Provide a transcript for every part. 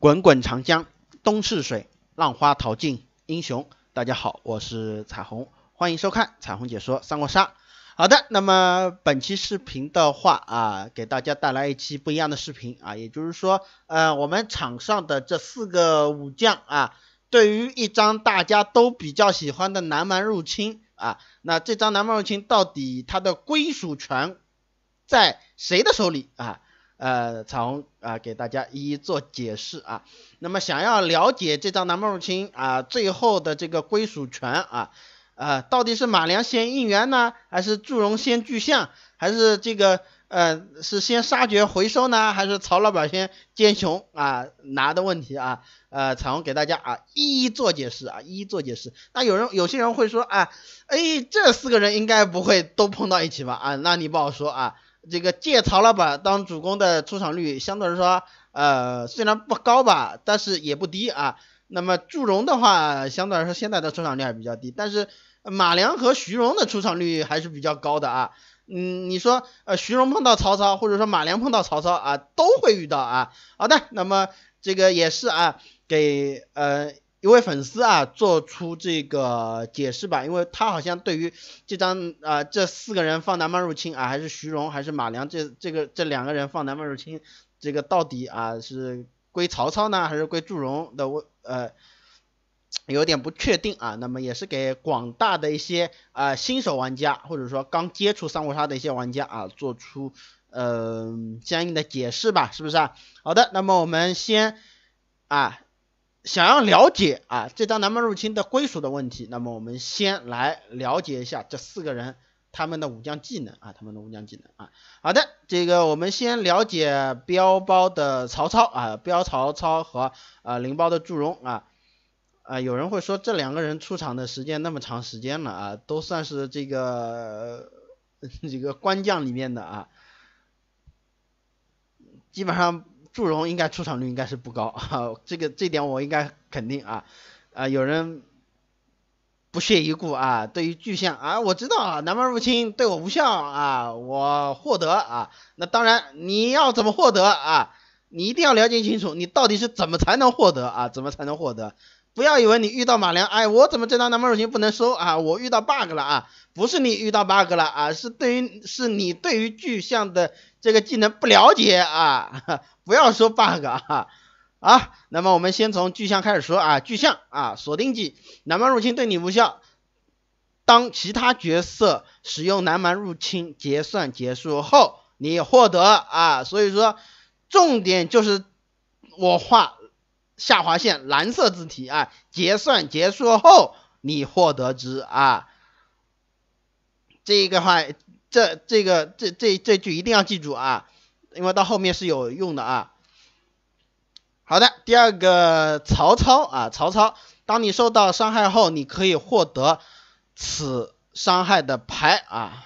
滚滚长江东逝水，浪花淘尽英雄。大家好，我是彩虹，欢迎收看彩虹解说三国杀。好的，那么本期视频的话啊，给大家带来一期不一样的视频啊，也就是说，呃，我们场上的这四个武将啊，对于一张大家都比较喜欢的南蛮入侵啊，那这张南蛮入侵到底它的归属权在谁的手里啊？呃，彩虹啊，给大家一一做解释啊。那么想要了解这张南梦 m 亲啊，最后的这个归属权啊，呃，到底是马良先应援呢，还是祝融先具象，还是这个呃是先杀绝回收呢，还是曹老板先奸雄啊拿的问题啊？呃，彩虹给大家啊一一做解释啊，一一做解释。那有人有些人会说啊，哎，这四个人应该不会都碰到一起吧？啊，那你不好说啊。这个借曹老板当主公的出场率相对来说，呃，虽然不高吧，但是也不低啊。那么祝融的话，相对来说现在的出场率还比较低，但是马良和徐荣的出场率还是比较高的啊。嗯，你说，呃，徐荣碰到曹操，或者说马良碰到曹操啊，都会遇到啊。好的，那么这个也是啊，给呃。一位粉丝啊，做出这个解释吧，因为他好像对于这张啊，这四个人放南蛮入侵啊，还是徐荣还是马良这这个这两个人放南蛮入侵，这个到底啊是归曹操呢，还是归祝融的？我呃有点不确定啊。那么也是给广大的一些啊新手玩家，或者说刚接触三国杀的一些玩家啊，做出嗯相应的解释吧，是不是啊？好的，那么我们先啊。想要了解啊这张南蛮入侵的归属的问题，那么我们先来了解一下这四个人他们的武将技能啊，他们的武将技能啊。好的，这个我们先了解标包的曹操啊，标曹操和呃灵包的祝融啊。啊，有人会说这两个人出场的时间那么长时间了啊，都算是这个这个官将里面的啊，基本上。祝融应该出场率应该是不高，这个这点我应该肯定啊，啊有人不屑一顾啊，对于巨象啊我知道啊南蛮入侵对我无效啊，我获得啊，那当然你要怎么获得啊，你一定要了解清楚你到底是怎么才能获得啊，怎么才能获得。不要以为你遇到马良，哎，我怎么知道南蛮入侵不能收啊？我遇到 bug 了啊，不是你遇到 bug 了啊，是对于是你对于巨象的这个技能不了解啊，不要说 bug 啊啊。那么我们先从巨象开始说啊，巨象啊，锁定技，南蛮入侵对你无效。当其他角色使用南蛮入侵结算结束后，你获得啊，所以说重点就是我画。下划线蓝色字体啊，结算结束后你获得值啊，这个话这这个这这这句一定要记住啊，因为到后面是有用的啊。好的，第二个曹操啊，曹操，当你受到伤害后，你可以获得此伤害的牌啊。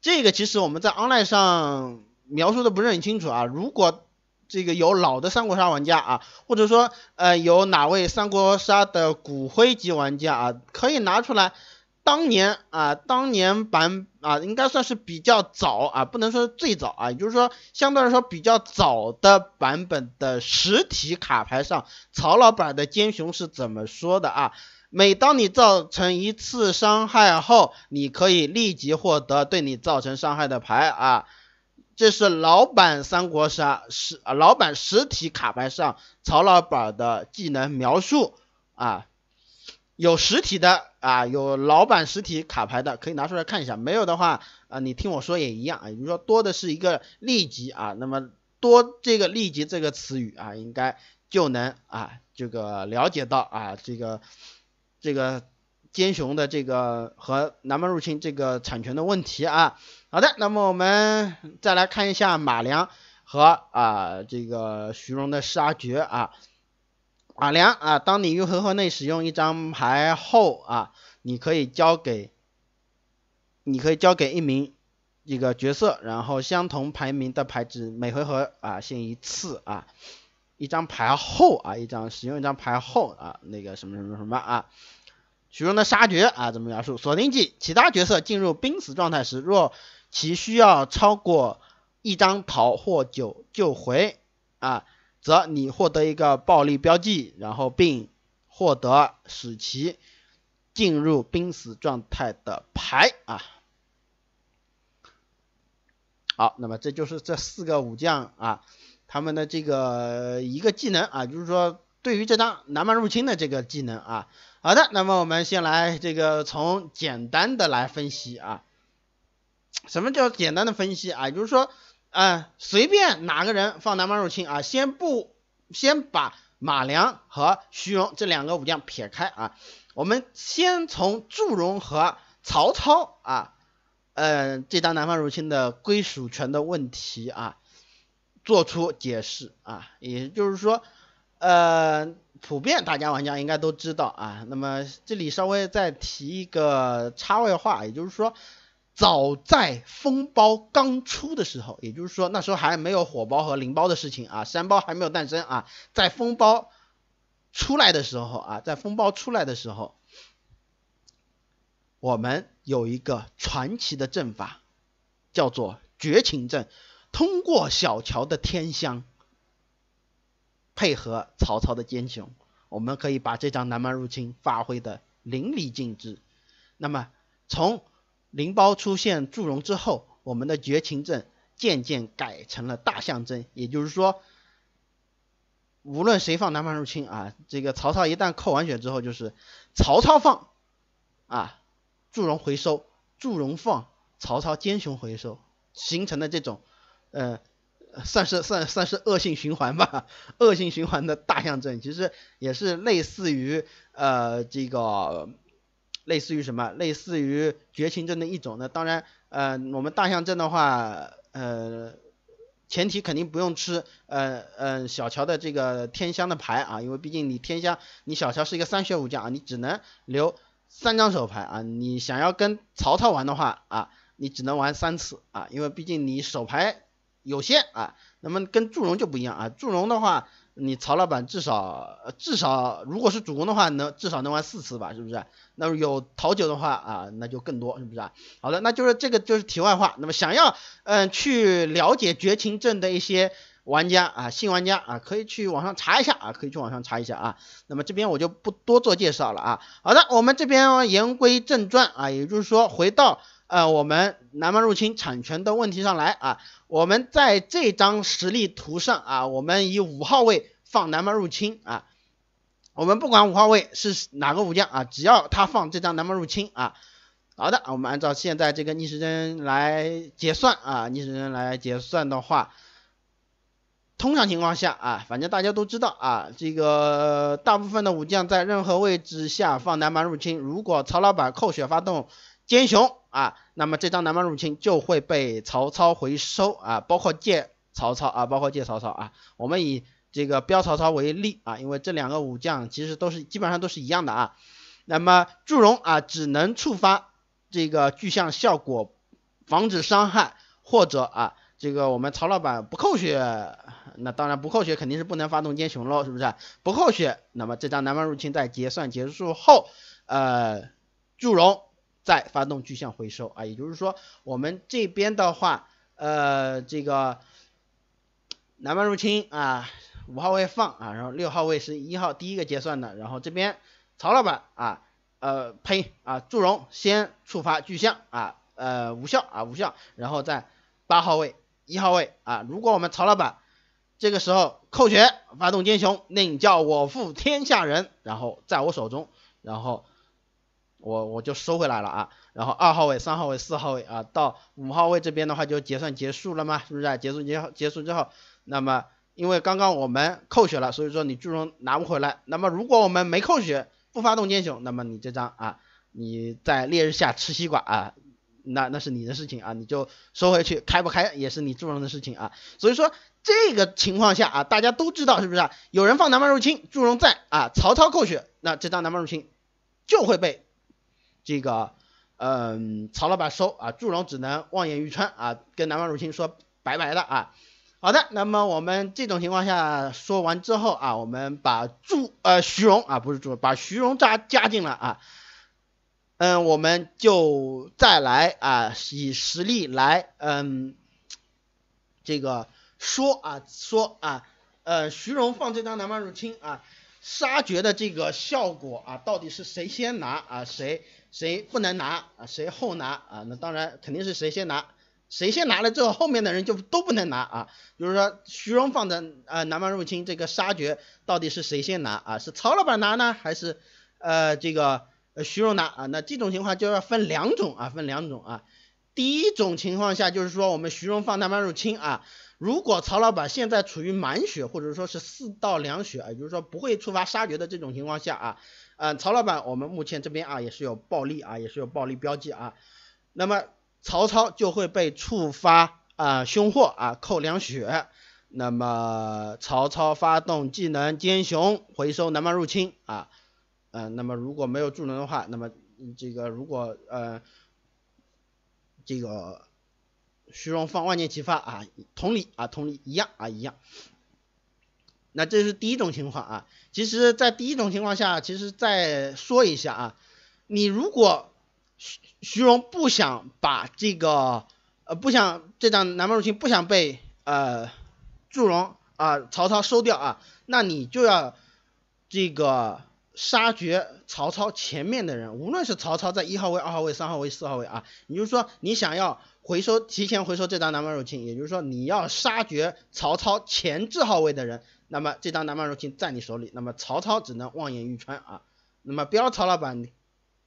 这个其实我们在 online 上描述的不是很清楚啊，如果。这个有老的三国杀玩家啊，或者说呃有哪位三国杀的骨灰级玩家啊，可以拿出来当年啊当年版啊应该算是比较早啊，不能说最早啊，也就是说相对来说比较早的版本的实体卡牌上，曹老板的奸雄是怎么说的啊？每当你造成一次伤害后，你可以立即获得对你造成伤害的牌啊。这是老版三国杀实老版实体卡牌上曹老板的技能描述啊，有实体的啊，有老版实体卡牌的可以拿出来看一下，没有的话啊，你听我说也一样啊，也就是说多的是一个立即啊，那么多这个立即这个词语啊，应该就能啊这个了解到啊这个这个。奸雄的这个和南蛮入侵这个产权的问题啊，好的，那么我们再来看一下马良和啊这个徐荣的杀绝啊，马良啊，当你一回合内使用一张牌后啊，你可以交给你可以交给一名一个角色，然后相同排名的牌只每回合啊限一次啊，一张牌后啊一张使用一张牌后啊那个什么什么什么啊。徐荣的杀绝啊，怎么描述？锁定技，其他角色进入濒死状态时，若其需要超过一张桃或酒就回啊，则你获得一个暴力标记，然后并获得使其进入濒死状态的牌啊。好，那么这就是这四个武将啊，他们的这个一个技能啊，就是说对于这张南蛮入侵的这个技能啊。好的，那么我们先来这个从简单的来分析啊，什么叫简单的分析啊？就是说，嗯，随便哪个人放南方入侵啊，先不先把马良和徐荣这两个武将撇开啊，我们先从祝融和曹操啊，嗯，这当南方入侵的归属权的问题啊，做出解释啊，也就是说。呃，普遍大家玩家应该都知道啊。那么这里稍微再提一个插位话，也就是说，早在封包刚出的时候，也就是说那时候还没有火包和灵包的事情啊，山包还没有诞生啊，在封包出来的时候啊，在封包出来的时候，我们有一个传奇的阵法，叫做绝情阵，通过小乔的天香。配合曹操的奸雄，我们可以把这张南蛮入侵发挥的淋漓尽致。那么从灵包出现祝融之后，我们的绝情阵渐渐改成了大象阵，也就是说，无论谁放南蛮入侵啊，这个曹操一旦扣完血之后，就是曹操放啊，祝融回收，祝融放曹操奸雄回收，形成的这种，呃。算是算算是恶性循环吧，恶性循环的大象阵其实也是类似于呃这个类似于什么？类似于绝情阵的一种。那当然，呃我们大象阵的话，呃前提肯定不用吃呃呃小乔的这个天香的牌啊，因为毕竟你天香你小乔是一个三血五将啊，你只能留三张手牌啊。你想要跟曹操玩的话啊，你只能玩三次啊，因为毕竟你手牌。有限啊，那么跟祝融就不一样啊。祝融的话，你曹老板至少至少如果是主公的话，能至少能玩四次吧，是不是？那有桃酒的话啊，那就更多，是不是啊？好的，那就是这个就是题外话。那么想要嗯去了解绝情阵的一些玩家啊，新玩家啊，可以去网上查一下啊，可以去网上查一下啊。那么这边我就不多做介绍了啊。好的，我们这边言归正传啊，也就是说回到。呃，我们南蛮入侵产权的问题上来啊，我们在这张实力图上啊，我们以五号位放南蛮入侵啊，我们不管五号位是哪个武将啊，只要他放这张南蛮入侵啊，好的，我们按照现在这个逆时针来结算啊，逆时针来结算的话，通常情况下啊，反正大家都知道啊，这个大部分的武将在任何位置下放南蛮入侵，如果曹老板扣血发动。奸雄啊，那么这张南蛮入侵就会被曹操回收啊，包括借曹操啊，包括借曹操啊。我们以这个标曹操为例啊，因为这两个武将其实都是基本上都是一样的啊。那么祝融啊，只能触发这个具象效果，防止伤害或者啊，这个我们曹老板不扣血，那当然不扣血肯定是不能发动奸雄喽，是不是？不扣血，那么这张南蛮入侵在结算结束后，呃，祝融。再发动巨象回收啊，也就是说我们这边的话，呃，这个南蛮入侵啊，五号位放啊，然后六号位是一号第一个结算的，然后这边曹老板啊，呃，呸啊，祝融先触发巨象啊，呃，无效啊，无效，然后在八号位一号位啊，如果我们曹老板这个时候扣血发动奸雄，宁叫我负天下人，然后在我手中，然后。我我就收回来了啊，然后二号位、三号位、四号位啊，到五号位这边的话就结算结束了吗？是不是？啊？结束结结束之后，那么因为刚刚我们扣血了，所以说你祝融拿不回来。那么如果我们没扣血，不发动奸雄，那么你这张啊，你在烈日下吃西瓜啊，那那是你的事情啊，你就收回去，开不开也是你祝融的事情啊。所以说这个情况下啊，大家都知道是不是？有人放南蛮入侵，祝融在啊，曹操扣血，那这张南蛮入侵就会被。这个，嗯，曹老板收啊，祝融只能望眼欲穿啊，跟南方入侵说拜拜了啊。好的，那么我们这种情况下说完之后啊，我们把祝呃徐荣啊，不是祝，把徐荣加加进来啊。嗯，我们就再来啊，以实力来嗯，这个说啊说啊，呃，徐荣放这张南方入侵啊，杀绝的这个效果啊，到底是谁先拿啊，谁？谁不能拿啊？谁后拿啊？那当然肯定是谁先拿，谁先拿了之后，后面的人就都不能拿啊。就是说，徐荣放的啊南蛮入侵这个杀绝，到底是谁先拿啊？是曹老板拿呢，还是呃这个徐荣拿啊？那这种情况就要分两种啊，分两种啊。第一种情况下，就是说我们徐荣放南蛮入侵啊，如果曹老板现在处于满血，或者说是四到两血，也就是说不会触发杀绝的这种情况下啊。嗯，曹老板，我们目前这边啊也是有暴利啊，也是有暴利标记啊。那么曹操就会被触发啊凶祸啊扣两血，那么曹操发动技能奸雄回收南蛮入侵啊。嗯，那么如果没有助能的话，那么这个如果呃这个虚荣放万箭齐发啊，同理啊同理一样啊一样。那这是第一种情况啊，其实，在第一种情况下，其实再说一下啊，你如果徐徐荣不想把这个呃不想这张南门入侵不想被呃祝融啊曹操收掉啊，那你就要这个杀绝曹操前面的人，无论是曹操在一号位、二号位、三号位、四号位啊，也就是说你想要回收提前回收这张南蛮入侵，也就是说你要杀绝曹操前置号位的人。那么这张南蛮入侵在你手里，那么曹操只能望眼欲穿啊。那么标曹老板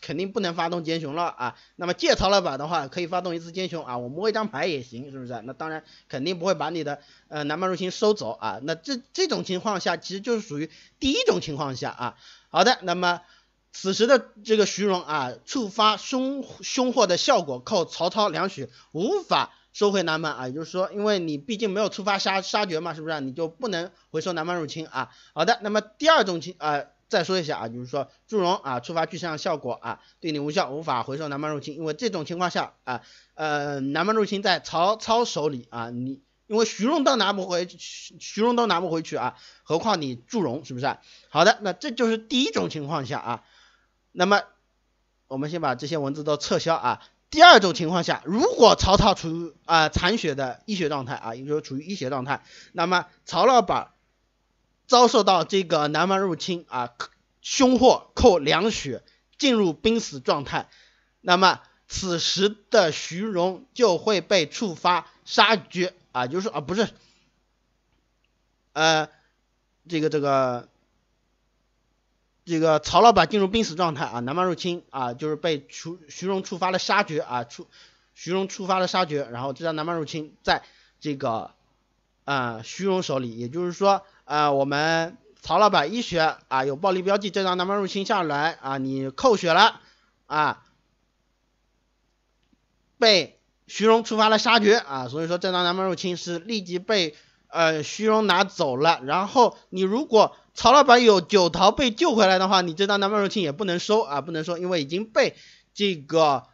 肯定不能发动奸雄了啊。那么借曹老板的话可以发动一次奸雄啊，我摸一张牌也行，是不是？那当然肯定不会把你的呃南蛮入侵收走啊。那这这种情况下其实就是属于第一种情况下啊。好的，那么此时的这个徐荣啊触发凶凶祸的效果靠曹操两血无法。收回南蛮啊，也就是说，因为你毕竟没有触发杀杀绝嘛，是不是？你就不能回收南蛮入侵啊。好的，那么第二种情啊，再说一下啊，就是说祝融啊触发巨象效果啊，对你无效，无法回收南蛮入侵，因为这种情况下啊，呃南蛮入侵在曹操手里啊，你因为徐荣都拿不回，徐徐荣都拿不回去啊，何况你祝融是不是？好的，那这就是第一种情况下啊。那么我们先把这些文字都撤销啊。第二种情况下，如果曹操处于啊残血的一血状态啊，也就是处于一血状态，那么曹老板遭受到这个南蛮入侵啊，凶祸扣两血，进入濒死状态，那么此时的徐荣就会被触发杀绝啊，就是啊不是，呃这个这个。这个曹老板进入濒死状态啊，南蛮入侵啊，就是被徐徐荣触发了杀绝啊，触徐荣触发了杀绝，然后这张南蛮入侵在这个呃徐荣手里，也就是说呃我们曹老板一血啊有暴力标记，这张南蛮入侵下来啊你扣血了啊，被徐荣触发了杀绝啊，所以说这张南蛮入侵是立即被呃徐荣拿走了，然后你如果曹老板有九桃被救回来的话，你这张南蛮入侵也不能收啊，不能收，因为已经被这个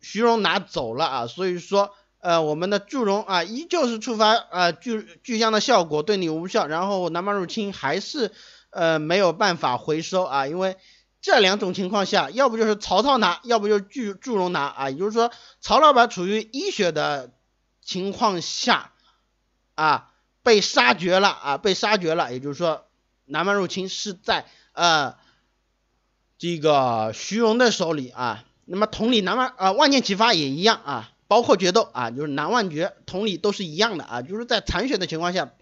徐荣拿走了啊。所以说，呃，我们的祝融啊，依旧是触发呃巨巨香的效果对你无效，然后南蛮入侵还是呃没有办法回收啊，因为这两种情况下，要不就是曹操拿，要不就巨祝融拿啊。也就是说，曹老板处于一血的情况下啊，被杀绝了啊，被杀绝了，也就是说。南蛮入侵是在呃这个徐荣的手里啊，那么同理，南蛮呃万箭齐发也一样啊，包括决斗啊，就是南万决，同理都是一样的啊，就是在残血的情况下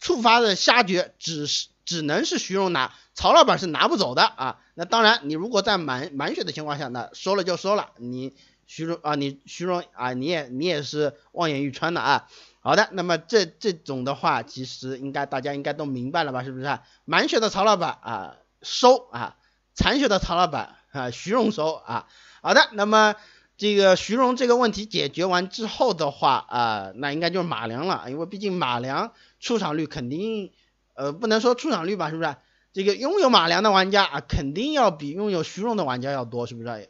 触发的瞎决，只是只能是徐荣拿，曹老板是拿不走的啊。那当然，你如果在满满血的情况下，那收了就收了，你。徐荣啊，你徐荣啊，你也你也是望眼欲穿的啊。好的，那么这这种的话，其实应该大家应该都明白了吧，是不是？满血的曹老板啊，收啊；残血的曹老板啊，徐荣收啊。好的，那么这个徐荣这个问题解决完之后的话啊，那应该就是马良了，因为毕竟马良出场率肯定，呃，不能说出场率吧，是不是？这个拥有马良的玩家啊，肯定要比拥有徐荣的玩家要多，是不是？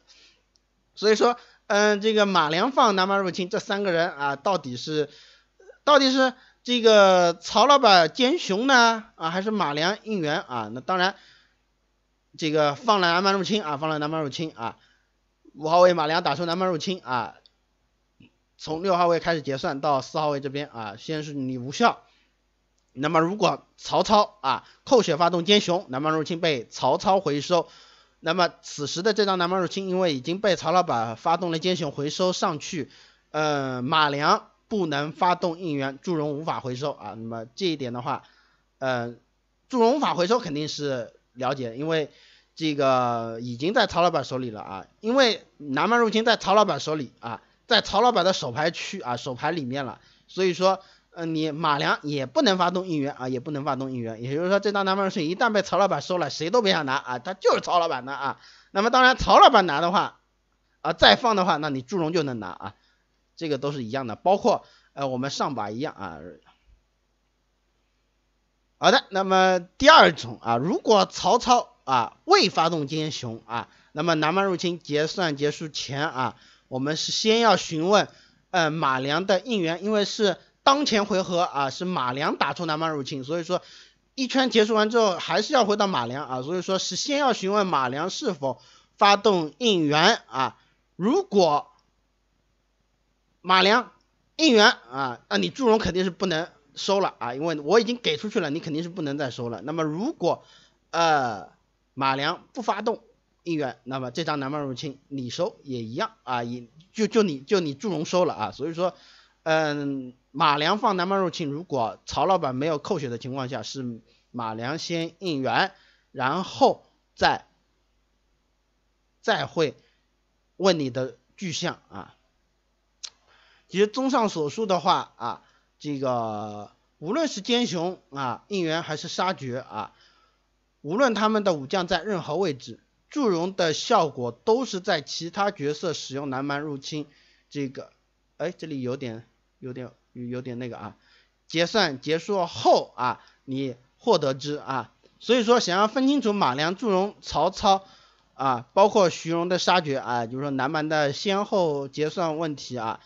所以说。嗯，这个马良放南蛮入侵，这三个人啊，到底是到底是这个曹老板奸雄呢？啊，还是马良应援啊？那当然，这个放了南蛮入侵啊，放了南蛮入侵啊。五号位马良打出南蛮入侵啊，从六号位开始结算到四号位这边啊，先是你无效。那么如果曹操啊扣血发动奸雄南蛮入侵被曹操回收。那么此时的这张南蛮入侵，因为已经被曹老板发动了奸雄回收上去，呃，马良不能发动应援，祝融无法回收啊。那么这一点的话，呃，祝融无法回收肯定是了解，因为这个已经在曹老板手里了啊，因为南蛮入侵在曹老板手里啊，在曹老板的手牌区啊手牌里面了，所以说。呃，你马良也不能发动应援啊，也不能发动应援，也就是说，这张南方是一旦被曹老板收了，谁都别想拿啊，他就是曹老板的啊。那么当然，曹老板拿的话，啊再放的话，那你祝融就能拿啊，这个都是一样的，包括呃我们上把一样啊。好的，那么第二种啊，如果曹操啊未发动奸雄啊，那么南蛮入侵结算结束前啊，我们是先要询问呃马良的应援，因为是。当前回合啊是马良打出南蛮入侵，所以说一圈结束完之后还是要回到马良啊，所以说是先要询问马良是否发动应援啊。如果马良应援啊，那你祝融肯定是不能收了啊，因为我已经给出去了，你肯定是不能再收了。那么如果呃马良不发动应援，那么这张南蛮入侵你收也一样啊，也就就你就你祝融收了啊，所以说。嗯，马良放南蛮入侵，如果曹老板没有扣血的情况下，是马良先应援，然后再再会问你的具象啊。其实综上所述的话啊，这个无论是奸雄啊应援还是杀绝啊，无论他们的武将在任何位置，祝融的效果都是在其他角色使用南蛮入侵这个，哎，这里有点。有点有有点那个啊，结算结束后啊，你获得之啊，所以说想要分清楚马良、祝融、曹操啊，包括徐荣的杀绝啊，就是说南蛮的先后结算问题啊，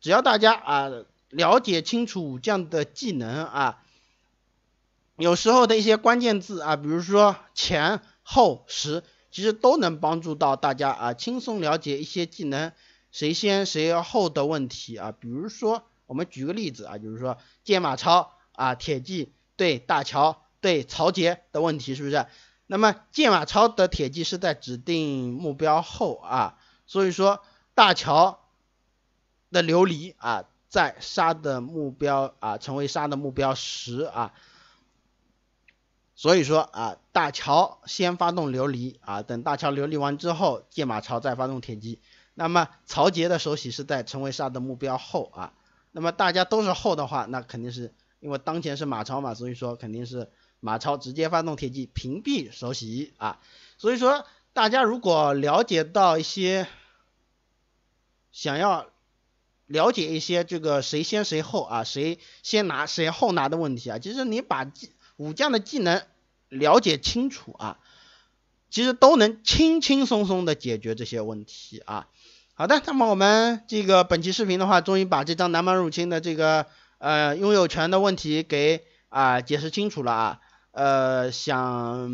只要大家啊了解清楚武将的技能啊，有时候的一些关键字啊，比如说前后时，其实都能帮助到大家啊，轻松了解一些技能谁先谁后的问题啊，比如说。我们举个例子啊，就是说剑马超啊，铁骑对大乔对曹杰的问题是不是？那么剑马超的铁骑是在指定目标后啊，所以说大乔的琉璃啊，在杀的目标啊成为杀的目标时啊，所以说啊大乔先发动琉璃啊，等大乔琉璃完之后，剑马超再发动铁骑。那么曹杰的手洗是在成为杀的目标后啊。那么大家都是后的话，那肯定是因为当前是马超嘛，所以说肯定是马超直接发动铁骑屏蔽手洗啊。所以说大家如果了解到一些，想要了解一些这个谁先谁后啊，谁先拿谁后拿的问题啊，其实你把武将的技能了解清楚啊，其实都能轻轻松松的解决这些问题啊。好的，那么我们这个本期视频的话，终于把这张南蛮入侵的这个呃拥有权的问题给啊解释清楚了啊。呃，想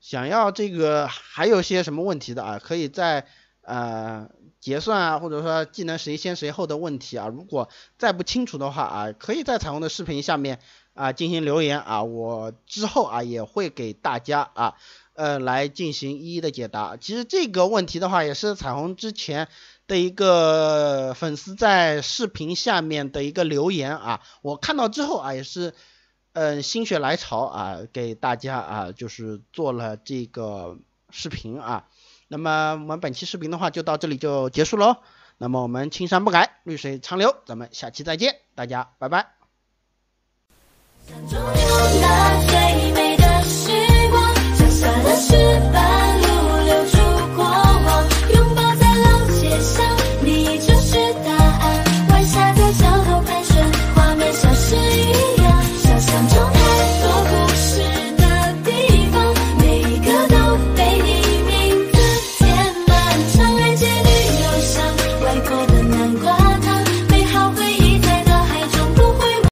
想要这个还有些什么问题的啊，可以在呃结算啊，或者说技能谁先谁后的问题啊，如果再不清楚的话啊，可以在彩虹的视频下面啊进行留言啊，我之后啊也会给大家啊。呃，来进行一一的解答。其实这个问题的话，也是彩虹之前的一个粉丝在视频下面的一个留言啊，我看到之后啊，也是嗯心血来潮啊，给大家啊，就是做了这个视频啊。那么我们本期视频的话就到这里就结束喽。那么我们青山不改，绿水长流，咱们下期再见，大家拜拜。